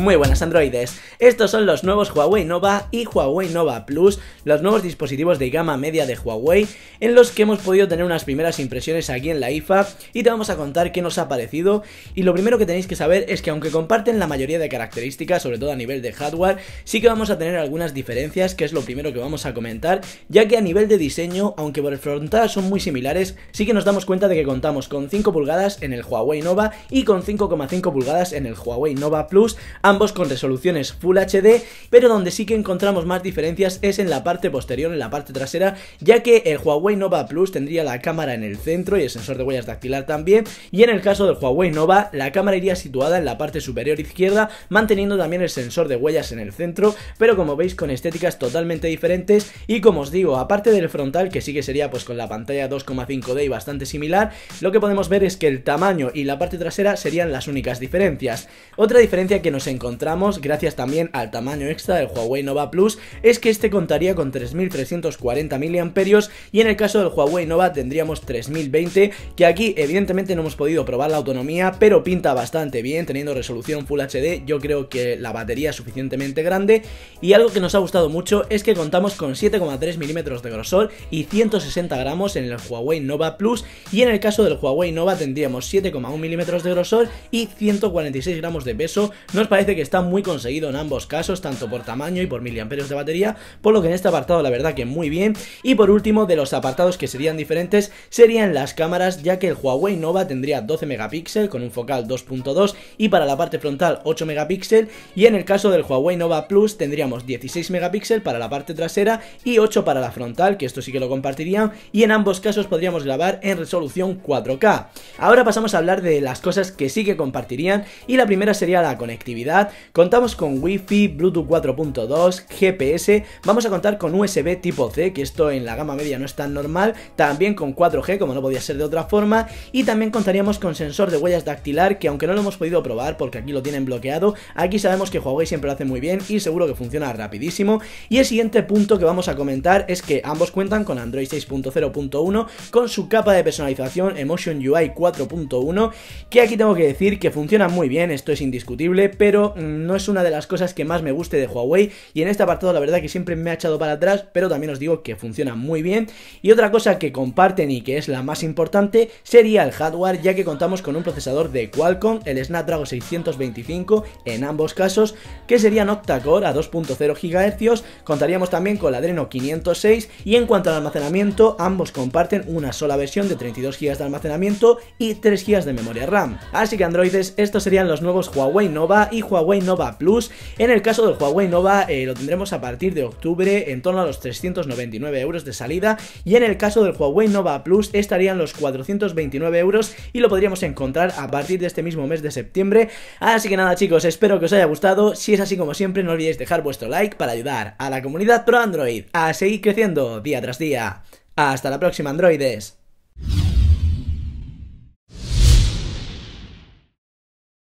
Muy buenas androides, estos son los nuevos Huawei Nova y Huawei Nova Plus, los nuevos dispositivos de gama media de Huawei, en los que hemos podido tener unas primeras impresiones aquí en la IFA y te vamos a contar qué nos ha parecido y lo primero que tenéis que saber es que aunque comparten la mayoría de características, sobre todo a nivel de hardware, sí que vamos a tener algunas diferencias, que es lo primero que vamos a comentar, ya que a nivel de diseño, aunque por el frontal son muy similares, sí que nos damos cuenta de que contamos con 5 pulgadas en el Huawei Nova y con 5,5 pulgadas en el Huawei Nova Plus, ambos con resoluciones Full HD, pero donde sí que encontramos más diferencias es en la parte posterior, en la parte trasera, ya que el Huawei Nova Plus tendría la cámara en el centro y el sensor de huellas dactilar también, y en el caso del Huawei Nova, la cámara iría situada en la parte superior izquierda, manteniendo también el sensor de huellas en el centro, pero como veis con estéticas totalmente diferentes y como os digo, aparte del frontal, que sí que sería pues con la pantalla 2,5D y bastante similar, lo que podemos ver es que el tamaño y la parte trasera serían las únicas diferencias. Otra diferencia que nos encontramos, gracias también al tamaño extra del Huawei Nova Plus, es que este contaría con 3.340 mAh y en el caso del Huawei Nova tendríamos 3.020, que aquí evidentemente no hemos podido probar la autonomía, pero pinta bastante bien, teniendo resolución Full HD, yo creo que la batería es suficientemente grande y algo que nos ha gustado mucho es que contamos con 7,3 milímetros de grosor y 160 gramos en el Huawei Nova Plus y en el caso del Huawei Nova tendríamos 7,1 milímetros de grosor y 146 gramos de peso, nos parece parece que está muy conseguido en ambos casos, tanto por tamaño y por miliamperios de batería, por lo que en este apartado la verdad que muy bien. Y por último, de los apartados que serían diferentes, serían las cámaras, ya que el Huawei Nova tendría 12 megapíxeles con un focal 2.2 y para la parte frontal 8 megapíxeles y en el caso del Huawei Nova Plus tendríamos 16 megapíxeles para la parte trasera y 8 para la frontal, que esto sí que lo compartirían y en ambos casos podríamos grabar en resolución 4K. Ahora pasamos a hablar de las cosas que sí que compartirían y la primera sería la conectividad contamos con Wi-Fi, Bluetooth 4.2, GPS, vamos a contar con USB tipo C, que esto en la gama media no es tan normal, también con 4G, como no podía ser de otra forma, y también contaríamos con sensor de huellas dactilar, que aunque no lo hemos podido probar porque aquí lo tienen bloqueado, aquí sabemos que Huawei siempre lo hace muy bien y seguro que funciona rapidísimo. Y el siguiente punto que vamos a comentar es que ambos cuentan con Android 6.0.1, con su capa de personalización Emotion UI 4.1, que aquí tengo que decir que funciona muy bien, esto es indiscutible, pero no es una de las cosas que más me guste de Huawei y en este apartado la verdad que siempre me ha echado para atrás, pero también os digo que funciona muy bien. Y otra cosa que comparten y que es la más importante sería el hardware, ya que contamos con un procesador de Qualcomm, el Snapdragon 625 en ambos casos, que serían octa-core a 2.0 GHz, contaríamos también con la Adreno 506 y en cuanto al almacenamiento, ambos comparten una sola versión de 32 GB de almacenamiento y 3 GB de memoria RAM. Así que androides, estos serían los nuevos Huawei Nova y Huawei Nova Plus. En el caso del Huawei Nova eh, lo tendremos a partir de octubre en torno a los 399 euros de salida y en el caso del Huawei Nova Plus estarían los 429 euros y lo podríamos encontrar a partir de este mismo mes de septiembre. Así que nada chicos, espero que os haya gustado. Si es así como siempre no olvidéis dejar vuestro like para ayudar a la comunidad pro Android a seguir creciendo día tras día. Hasta la próxima Androides.